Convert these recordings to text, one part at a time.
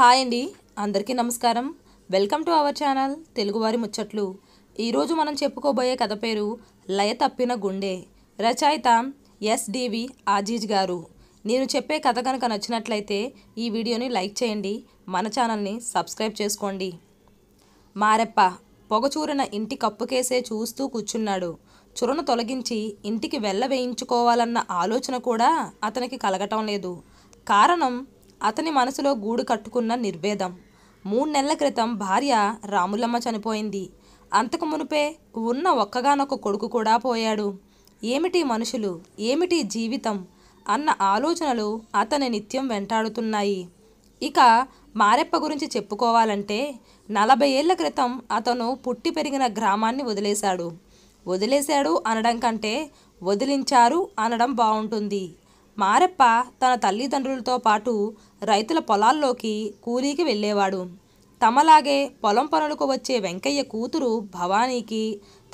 hi అండి అందరికీ నమస్కారం వెల్కమ్ టు అవర్ ఛానల్ తెలుగువారి ముచ్చట్లు ఈరోజు మనం చెప్పుకోబోయే కథ పేరు లయ తప్పిన గుండె రచయిత ఎస్డివి ఆజీజ్ గారు నేను చెప్పే కథ కనుక నచ్చినట్లయితే ఈ వీడియోని లైక్ చేయండి మన ఛానల్ని సబ్స్క్రైబ్ చేసుకోండి మారెప్ప పొగచూరిన ఇంటి కప్పుకేసే చూస్తూ కూర్చున్నాడు చురను తొలగించి ఇంటికి వెళ్ళవేయించుకోవాలన్న ఆలోచన కూడా అతనికి కలగటం లేదు కారణం అతని మనసులో గూడు కట్టుకున్న నిర్వేదం మూడు నెలల క్రితం భార్య రాములమ్మ చనిపోయింది అంతకు మునిపే ఉన్న ఒక్కగానొక్క కొడుకు కూడా పోయాడు ఏమిటి మనుషులు ఏమిటి జీవితం అన్న ఆలోచనలు అతని నిత్యం వెంటాడుతున్నాయి ఇక మారెప్ప గురించి చెప్పుకోవాలంటే నలభై ఏళ్ల క్రితం అతను పుట్టి పెరిగిన గ్రామాన్ని వదిలేశాడు వదిలేశాడు అనడం కంటే వదిలించారు అనడం బాగుంటుంది మారెప్ప తన తల్లిదండ్రులతో పాటు రైతుల పొలాల్లోకి కూలీకి వెళ్ళేవాడు తమలాగే పొలం పనులకు వచ్చే వెంకయ్య కూతురు భవానీకి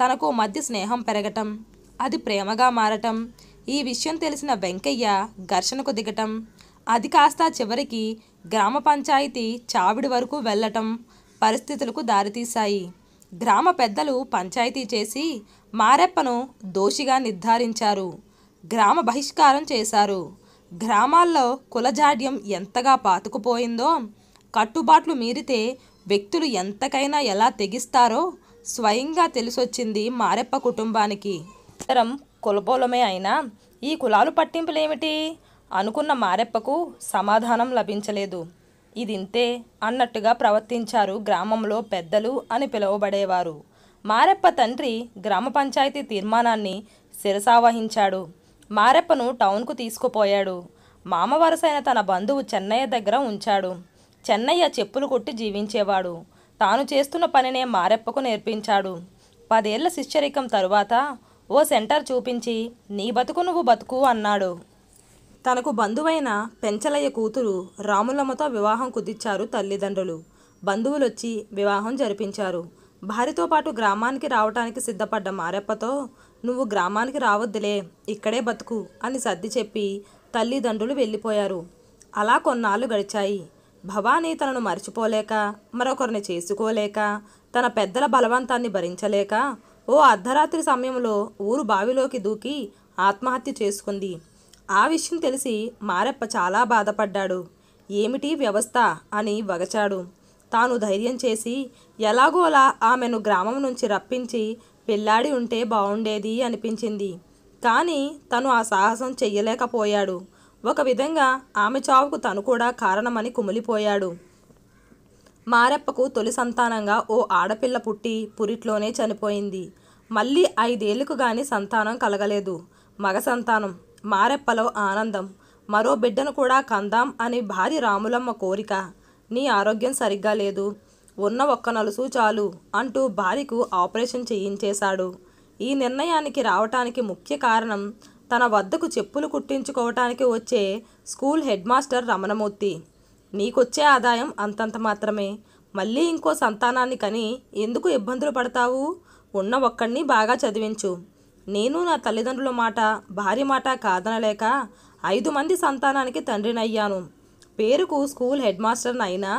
తనకు మధ్య స్నేహం పెరగటం అది ప్రేమగా మారటం ఈ విషయం తెలిసిన వెంకయ్య ఘర్షణకు దిగటం అది కాస్త చివరికి గ్రామ పంచాయతీ చావిడి వరకు వెళ్ళటం పరిస్థితులకు దారితీశాయి గ్రామ పెద్దలు పంచాయతీ చేసి మారెప్పను దోషిగా నిర్ధారించారు గ్రామ బహిష్కారం చేశారు గ్రామాల్లో కులజాడ్యం ఎంతగా పాతుకుపోయిందో కట్టుబాట్లు మీరితే వ్యక్తులు ఎంతకైనా ఎలా తెగిస్తారో స్వయంగా తెలిసొచ్చింది మారెప్ప కుటుంబానికి ఇతరం కులబోలమే అయినా ఈ కులాలు పట్టింపులేమిటి అనుకున్న మారెప్పకు సమాధానం లభించలేదు ఇదింతే అన్నట్టుగా ప్రవర్తించారు గ్రామంలో పెద్దలు అని పిలువబడేవారు మారెప్ప తండ్రి గ్రామ పంచాయతీ తీర్మానాన్ని శిరసావహించాడు మారెప్పను టౌన్కు తీసుకుపోయాడు మామవరసైన తన బంధువు చెన్నయ్య దగ్గర ఉంచాడు చెన్నయ్య చెప్పులు కొట్టి జీవించేవాడు తాను చేస్తున్న పనినే మారెప్పకు నేర్పించాడు పదేళ్ల శిష్యరికం తరువాత ఓ సెంటర్ చూపించి నీ బతుకు నువ్వు బతుకు అన్నాడు తనకు బంధువైన పెంచలయ్య కూతురు రాములమ్మతో వివాహం కుదిర్చారు తల్లిదండ్రులు బంధువులొచ్చి వివాహం జరిపించారు భార్యతో పాటు గ్రామానికి రావటానికి సిద్ధపడ్డ మారెప్పతో నువ్వు గ్రామానికి రావద్దులే ఇక్కడే బతుకు అని సర్ది చెప్పి తల్లిదండ్రులు వెళ్ళిపోయారు అలా కొన్నాళ్ళు గడిచాయి భవానీ తనను మర్చిపోలేక మరొకరిని చేసుకోలేక తన పెద్దల బలవంతాన్ని భరించలేక ఓ అర్ధరాత్రి సమయంలో ఊరు బావిలోకి దూకి ఆత్మహత్య చేసుకుంది ఆ విషయం తెలిసి మారెప్ప చాలా బాధపడ్డాడు ఏమిటి వ్యవస్థ అని వగచాడు తాను ధైర్యం చేసి ఎలాగోలా ఆమెను గ్రామం నుంచి రప్పించి పెళ్ళాడి ఉంటే బాగుండేది అనిపించింది కానీ తను ఆ సాహసం చెయ్యలేకపోయాడు ఒక విధంగా ఆమె చావుకు తను కూడా కారణమని కుమిలిపోయాడు మారెప్పకు తొలి సంతానంగా ఓ ఆడపిల్ల పుట్టి పురిట్లోనే చనిపోయింది మళ్ళీ ఐదేళ్లకు గాని సంతానం కలగలేదు మగ సంతానం మారెప్పలో ఆనందం మరో బిడ్డను కూడా కందాం అని భార్య రాములమ్మ కోరిక నీ ఆరోగ్యం సరిగ్గా లేదు ఉన్న ఒక్క నలుసు చాలు అంటూ భార్యకు ఆపరేషన్ చేయించేశాడు ఈ నిర్ణయానికి రావటానికి ముఖ్య కారణం తన వద్దకు చెప్పులు కుట్టించుకోవటానికి వచ్చే స్కూల్ హెడ్ మాస్టర్ రమణమూర్తి నీకొచ్చే ఆదాయం అంతంత మాత్రమే మళ్ళీ ఇంకో సంతానాన్ని కని ఎందుకు ఇబ్బందులు పడతావు ఉన్న ఒక్కడిని బాగా చదివించు నేను నా తల్లిదండ్రుల మాట భార్య మాట కాదనలేక ఐదు మంది సంతానానికి తండ్రినయ్యాను పేరుకు స్కూల్ హెడ్ మాస్టర్ని అయినా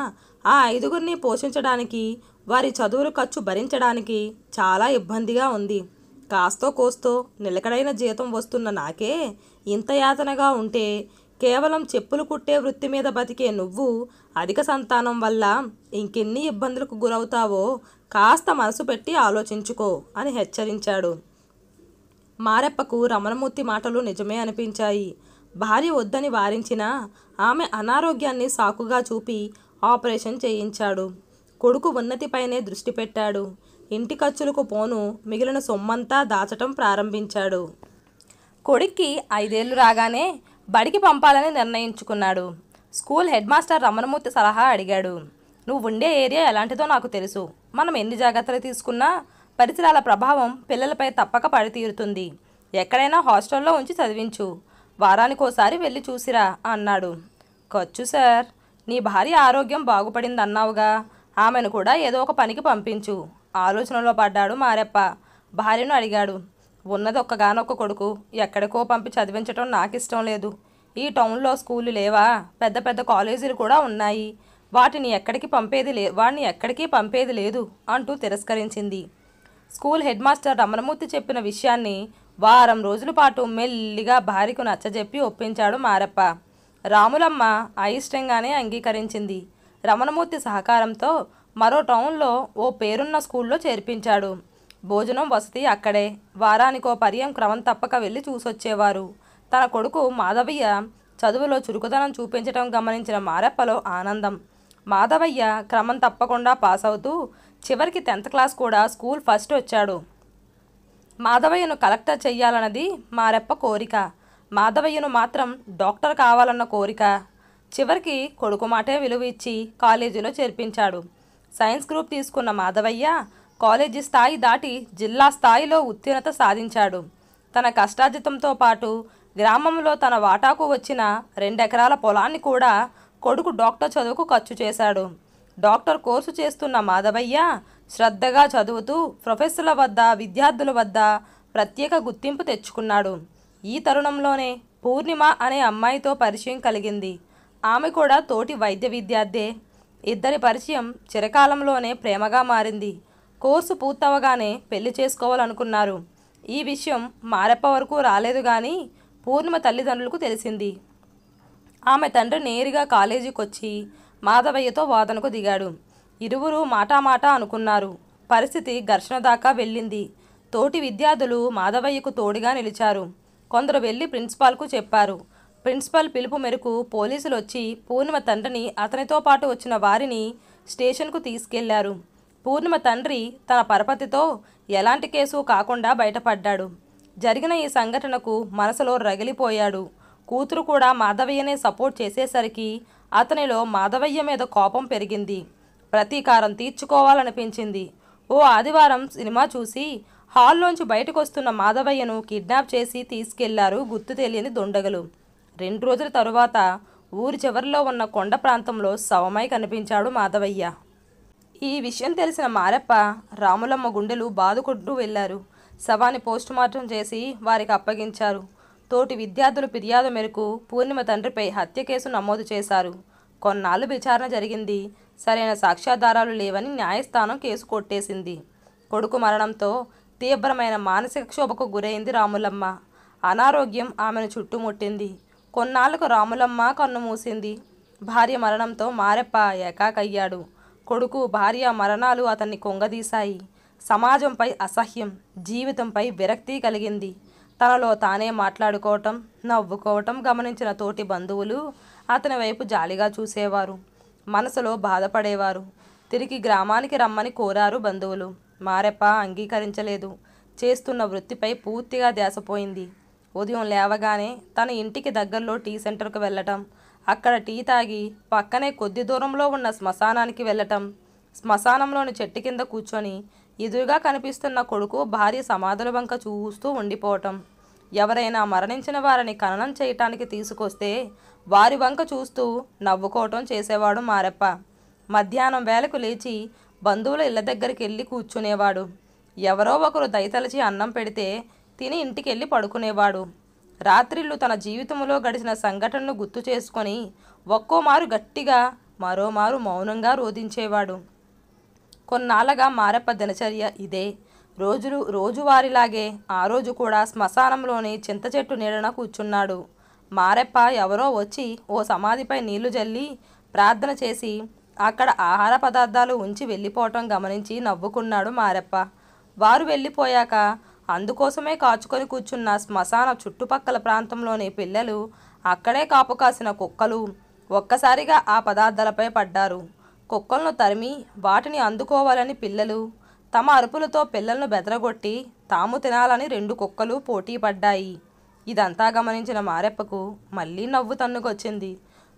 ఆ ఐదుగురిని పోషించడానికి వారి చదువుల ఖర్చు భరించడానికి చాలా ఇబ్బందిగా ఉంది కాస్తో కోస్తో నిలకడైన జీతం వస్తున్న నాకే ఇంత యాతనగా ఉంటే కేవలం చెప్పులు కుట్టే వృత్తి మీద బతికే నువ్వు అధిక సంతానం వల్ల ఇంకెన్ని ఇబ్బందులకు గురవుతావో కాస్త మనసు పెట్టి ఆలోచించుకో అని హెచ్చరించాడు మారెప్పకు రమణమూర్తి మాటలు నిజమే అనిపించాయి భార్య వద్దని వారించినా ఆమె అనారోగ్యాన్ని సాకుగా చూపి ఆపరేషన్ చేయించాడు కొడుకు ఉన్నతిపైనే దృష్టి పెట్టాడు ఇంటి ఖర్చులకు పోను మిగిలిన సొమ్మంతా దాచటం ప్రారంభించాడు కొడుక్కి ఐదేళ్లు రాగానే బడికి పంపాలని నిర్ణయించుకున్నాడు స్కూల్ హెడ్ మాస్టర్ రమణమూర్తి సలహా అడిగాడు నువ్వు ఉండే ఏరియా ఎలాంటిదో నాకు తెలుసు మనం ఎన్ని జాగ్రత్తలు తీసుకున్నా పరిసరాల ప్రభావం పిల్లలపై తప్పక పడితీరుతుంది ఎక్కడైనా హాస్టల్లో ఉంచి చదివించు వారానికోసారి వెళ్ళి చూసిరా అన్నాడు ఖర్చు సార్ నీ భార్య ఆరోగ్యం బాగుపడిందన్నావుగా ఆమెను కూడా ఏదో ఒక పనికి పంపించు ఆలోచనలో పడ్డాడు మారెప్ప భార్యను అడిగాడు ఉన్నది ఒక్కగానొక్క కొడుకు ఎక్కడికో పంపి చదివించటం నాకు ఇష్టం లేదు ఈ టౌన్లో స్కూళ్ళు లేవా పెద్ద పెద్ద కాలేజీలు కూడా ఉన్నాయి వాటిని ఎక్కడికి పంపేది లే వాడిని ఎక్కడికి పంపేది లేదు అంటూ తిరస్కరించింది స్కూల్ హెడ్ మాస్టర్ రమణమూర్తి చెప్పిన విషయాన్ని వారం రోజుల పాటు మెల్లిగా భార్యకు నచ్చజెప్పి ఒప్పించాడు మారప్ప రాములమ్మ అయిష్టంగానే అంగీకరించింది రమణమూర్తి సహకారంతో మరో టౌన్లో ఓ పేరున్న స్కూల్లో చేర్పించాడు భోజనం వసతి అక్కడే వారానికో పర్యం క్రమం తప్పక వెళ్ళి చూసొచ్చేవారు తన కొడుకు మాధవయ్య చదువులో చురుకుదనం చూపించడం గమనించిన మారెప్పలో ఆనందం మాధవయ్య క్రమం తప్పకుండా పాస్ అవుతూ చివరికి టెన్త్ క్లాస్ కూడా స్కూల్ ఫస్ట్ వచ్చాడు మాధవయ్యను కలెక్టర్ చెయ్యాలన్నది మారెప్ప కోరిక మాధవయ్యను మాత్రం డాక్టర్ కావాలన్న కోరిక చివరికి కొడుకు మాటే విలువ ఇచ్చి కాలేజీలో చేర్పించాడు సైన్స్ గ్రూప్ తీసుకున్న మాధవయ్య కాలేజీ స్థాయి దాటి జిల్లా స్థాయిలో ఉత్తీర్ణత సాధించాడు తన కష్టాజితంతో పాటు గ్రామంలో తన వాటాకు వచ్చిన రెండెకరాల పొలాన్ని కూడా కొడుకు డాక్టర్ చదువుకు ఖర్చు చేశాడు డాక్టర్ కోర్సు చేస్తున్న మాధవయ్య శ్రద్ధగా చదువుతూ ప్రొఫెసర్ల వద్ద విద్యార్థుల వద్ద ప్రత్యేక గుర్తింపు తెచ్చుకున్నాడు ఈ తరుణంలోనే పూర్ణిమ అనే అమ్మాయితో పరిచయం కలిగింది ఆమె కూడా తోటి వైద్య విద్యార్థే ఇద్దరి పరిచయం చిరకాలంలోనే ప్రేమగా మారింది కోర్సు పూర్తవగానే పెళ్లి చేసుకోవాలనుకున్నారు ఈ విషయం మారప్ప వరకు రాలేదు కానీ పూర్ణిమ తల్లిదండ్రులకు తెలిసింది ఆమె తండ్రి నేరుగా కాలేజీకి వచ్చి మాధవయ్యతో వాదనకు దిగాడు ఇరువురు మాటామాట అనుకున్నారు పరిస్థితి ఘర్షణ దాకా వెళ్ళింది తోటి విద్యార్థులు మాధవయ్యకు తోడుగా నిలిచారు కొందరు వెళ్ళి ప్రిన్సిపాల్కు చెప్పారు ప్రిన్సిపల్ పిలుపు మేరకు పోలీసులు వచ్చి పూర్ణిమ తండ్రిని అతనితో పాటు వచ్చిన వారిని స్టేషన్కు తీసుకెళ్లారు పూర్ణిమ తండ్రి తన పరపతితో ఎలాంటి కేసు కాకుండా బయటపడ్డాడు జరిగిన ఈ సంఘటనకు మనసులో రగిలిపోయాడు కూతురు కూడా మాధవయ్యనే సపోర్ట్ చేసేసరికి అతనిలో మాధవయ్య మీద కోపం పెరిగింది ప్రతీకారం తీర్చుకోవాలనిపించింది ఓ ఆదివారం సినిమా చూసి హాల్లోంచి బయటకు వస్తున్న మాధవయ్యను కిడ్నాప్ చేసి తీసుకెళ్లారు గుర్తు తెలియని దొండగలు రెండు రోజుల తరువాత ఊరి చివరిలో ఉన్న కొండ ప్రాంతంలో శవమై కనిపించాడు మాధవయ్య ఈ విషయం తెలిసిన మారప్ప రాములమ్మ గుండెలు బాదుకుంటూ వెళ్లారు శవాన్ని పోస్టుమార్టం చేసి వారికి అప్పగించారు తోటి విద్యార్థుల ఫిర్యాదు మేరకు పూర్ణిమ తండ్రిపై హత్య కేసు నమోదు చేశారు కొన్నాళ్ళు విచారణ జరిగింది సరైన సాక్ష్యాధారాలు లేవని న్యాయస్థానం కేసు కొట్టేసింది కొడుకు మరణంతో తీవ్రమైన మానసిక క్షోభకు గురైంది రాములమ్మ అనారోగ్యం ఆమెను చుట్టుముట్టింది కొన్నాళ్లకు రాములమ్మ కన్ను మూసింది భార్య మరణంతో మారెప్ప ఏకాకయ్యాడు కొడుకు భార్య మరణాలు అతన్ని కొంగదీశాయి సమాజంపై అసహ్యం జీవితంపై విరక్తి కలిగింది తనలో తానే మాట్లాడుకోవటం నవ్వుకోవటం గమనించిన తోటి బంధువులు అతని వైపు జాలిగా చూసేవారు మనసులో బాధపడేవారు తిరిగి గ్రామానికి రమ్మని కోరారు బంధువులు మారెప్ప అంగీకరించలేదు చేస్తున్న వృత్తిపై పూర్తిగా దేశపోయింది ఉదయం లేవగానే తన ఇంటికి దగ్గరలో టీ సెంటర్కు వెళ్ళటం అక్కడ టీ తాగి పక్కనే కొద్ది దూరంలో ఉన్న శ్మశానానికి వెళ్ళటం శ్మశానంలోని చెట్టు కింద కూర్చొని ఎదురుగా కనిపిస్తున్న కొడుకు భార్య సమాధుల వంక చూస్తూ ఉండిపోవటం ఎవరైనా మరణించిన వారిని ఖననం చేయటానికి తీసుకొస్తే వారి వంక చూస్తూ నవ్వుకోవటం చేసేవాడు మారెప్ప మధ్యాహ్నం వేళకు లేచి బంధువుల ఇళ్ళ దగ్గరికి వెళ్ళి కూర్చునేవాడు ఎవరో ఒకరు దయతలచి అన్నం పెడితే తిని ఇంటికి వెళ్ళి పడుకునేవాడు రాత్రిళ్ళు తన జీవితంలో గడిచిన సంఘటనను గుర్తు చేసుకొని ఒక్కోమారు గట్టిగా మరోమారు మౌనంగా రోధించేవాడు కొన్నాళ్ళగా మారప్ప దినచర్య ఇదే రోజులు రోజువారిలాగే ఆ రోజు కూడా శ్మశానంలోని చింత చెట్టు నీడన కూర్చున్నాడు మారెప్ప ఎవరో వచ్చి ఓ సమాధిపై నీళ్లు జల్లి ప్రార్థన చేసి అక్కడ ఆహార పదార్థాలు ఉంచి వెళ్ళిపోవటం గమనించి నవ్వుకున్నాడు మారెప్ప వారు వెళ్ళిపోయాక అందుకోసమే కాచుకొని కూర్చున్న శ్మశాన చుట్టుపక్కల ప్రాంతంలోని పిల్లలు అక్కడే కాపు కాసిన కుక్కలు ఒక్కసారిగా ఆ పదార్థాలపై పడ్డారు కుక్కలను తరిమి వాటిని అందుకోవాలని పిల్లలు తమ అరుపులతో పిల్లలను బెదరగొట్టి తాము తినాలని రెండు కుక్కలు పోటీ పడ్డాయి ఇదంతా గమనించిన మారెప్పకు మళ్ళీ నవ్వు తన్నుకొచ్చింది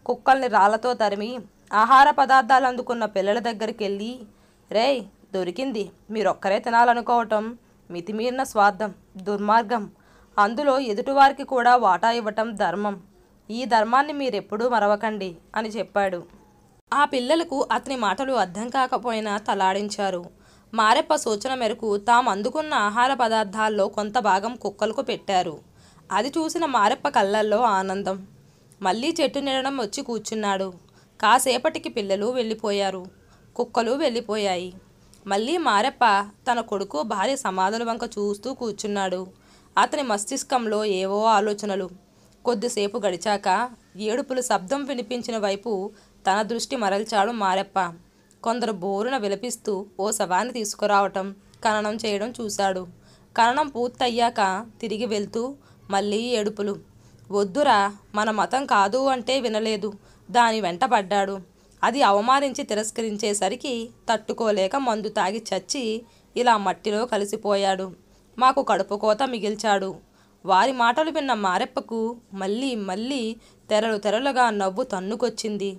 కుక్కల్ని రాళ్లతో తరిమి ఆహార పదార్థాలు అందుకున్న పిల్లల దగ్గరికి వెళ్ళి రే దొరికింది మీరొక్కరే తినాలనుకోవటం మితిమీరిన స్వార్థం దుర్మార్గం అందులో ఎదుటివారికి కూడా వాటా ఇవ్వటం ధర్మం ఈ ధర్మాన్ని మీరెప్పుడూ మరవకండి అని చెప్పాడు ఆ పిల్లలకు అతని మాటలు అర్థం కాకపోయినా తలాడించారు మారెప్ప సూచన మేరకు తాము అందుకున్న ఆహార పదార్థాల్లో కొంత భాగం కుక్కలకు పెట్టారు అది చూసిన మారెప్ప కళ్ళల్లో ఆనందం మళ్ళీ చెట్టు నిడడం వచ్చి కూర్చున్నాడు కాసేపటికి పిల్లలు వెళ్ళిపోయారు కుక్కలు వెళ్ళిపోయాయి మళ్ళీ మారెప్ప తన కొడుకు భార్య సమాధుల వంక చూస్తూ కూర్చున్నాడు అతని మస్తిష్కంలో ఏవో ఆలోచనలు కొద్దిసేపు గడిచాక ఏడుపుల శబ్దం వినిపించిన వైపు తన దృష్టి మరల్చాడు మారెప్ప కొందరు బోరున విలపిస్తూ ఓ శవాన్ని తీసుకురావటం ఖననం చేయడం చూశాడు ఖననం పూర్తయ్యాక తిరిగి వెళ్తూ మళ్ళీ ఏడుపులు వద్దురా మన మతం కాదు అంటే వినలేదు దాని వెంటపడ్డాడు అది అవమానించి తిరస్కరించేసరికి తట్టుకోలేక మందు తాగి చచ్చి ఇలా మట్టిలో కలిసిపోయాడు మాకు కడుపు కోత మిగిల్చాడు వారి మాటలు విన్న మారెప్పకు మళ్ళీ మళ్ళీ తెరలు తెరలుగా నవ్వు తన్నుకొచ్చింది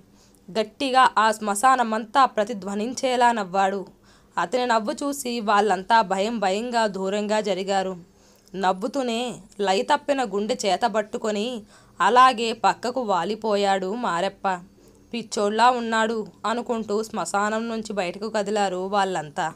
గట్టిగా ఆ శ్మశానమంతా ప్రతిధ్వనించేలా నవ్వాడు అతని నవ్వు చూసి వాళ్ళంతా భయం భయంగా దూరంగా జరిగారు నవ్వుతూనే లైతప్పిన గుండె చేతబట్టుకొని అలాగే పక్కకు వాలిపోయాడు మారెప్ప పిచ్చోళ్ళా ఉన్నాడు అనుకుంటూ శ్మశానం నుంచి బయటకు కదిలారు వాళ్ళంతా